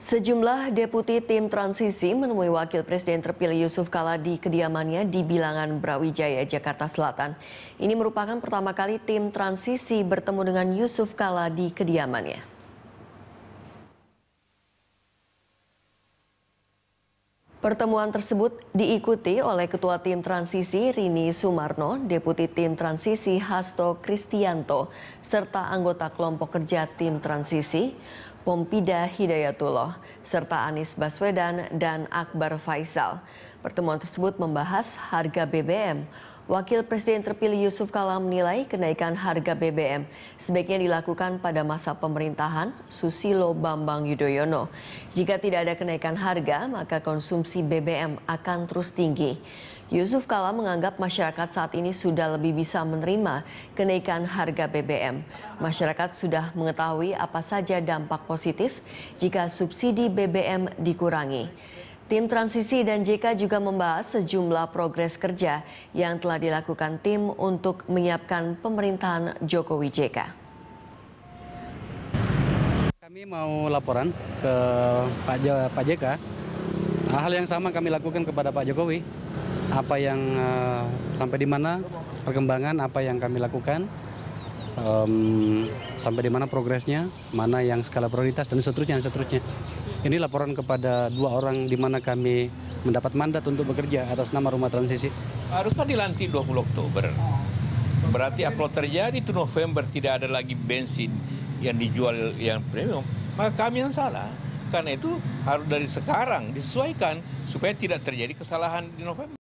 Sejumlah deputi tim transisi menemui Wakil Presiden terpilih Yusuf Kala di kediamannya di Bilangan Brawijaya, Jakarta Selatan. Ini merupakan pertama kali tim transisi bertemu dengan Yusuf Kala di kediamannya. Pertemuan tersebut diikuti oleh Ketua Tim Transisi Rini Sumarno, Deputi Tim Transisi Hasto Kristianto, serta anggota kelompok kerja Tim Transisi, Pompida Hidayatullah, serta Anies Baswedan dan Akbar Faisal. Pertemuan tersebut membahas harga BBM, Wakil Presiden terpilih Yusuf Kala menilai kenaikan harga BBM sebaiknya dilakukan pada masa pemerintahan Susilo Bambang Yudhoyono. Jika tidak ada kenaikan harga, maka konsumsi BBM akan terus tinggi. Yusuf Kala menganggap masyarakat saat ini sudah lebih bisa menerima kenaikan harga BBM. Masyarakat sudah mengetahui apa saja dampak positif jika subsidi BBM dikurangi. Tim transisi dan JK juga membahas sejumlah progres kerja yang telah dilakukan tim untuk menyiapkan pemerintahan Jokowi JK. Kami mau laporan ke Pak, J Pak JK. Hal yang sama kami lakukan kepada Pak Jokowi. Apa yang eh, sampai di mana perkembangan apa yang kami lakukan um, sampai di mana progresnya, mana yang skala prioritas dan seterusnya dan seterusnya. Ini laporan kepada dua orang di mana kami mendapat mandat untuk bekerja atas nama rumah transisi. Baru kan dilantik 20 Oktober. Berarti kalau terjadi itu November tidak ada lagi bensin yang dijual yang premium, maka kami yang salah. Karena itu harus dari sekarang disesuaikan supaya tidak terjadi kesalahan di November.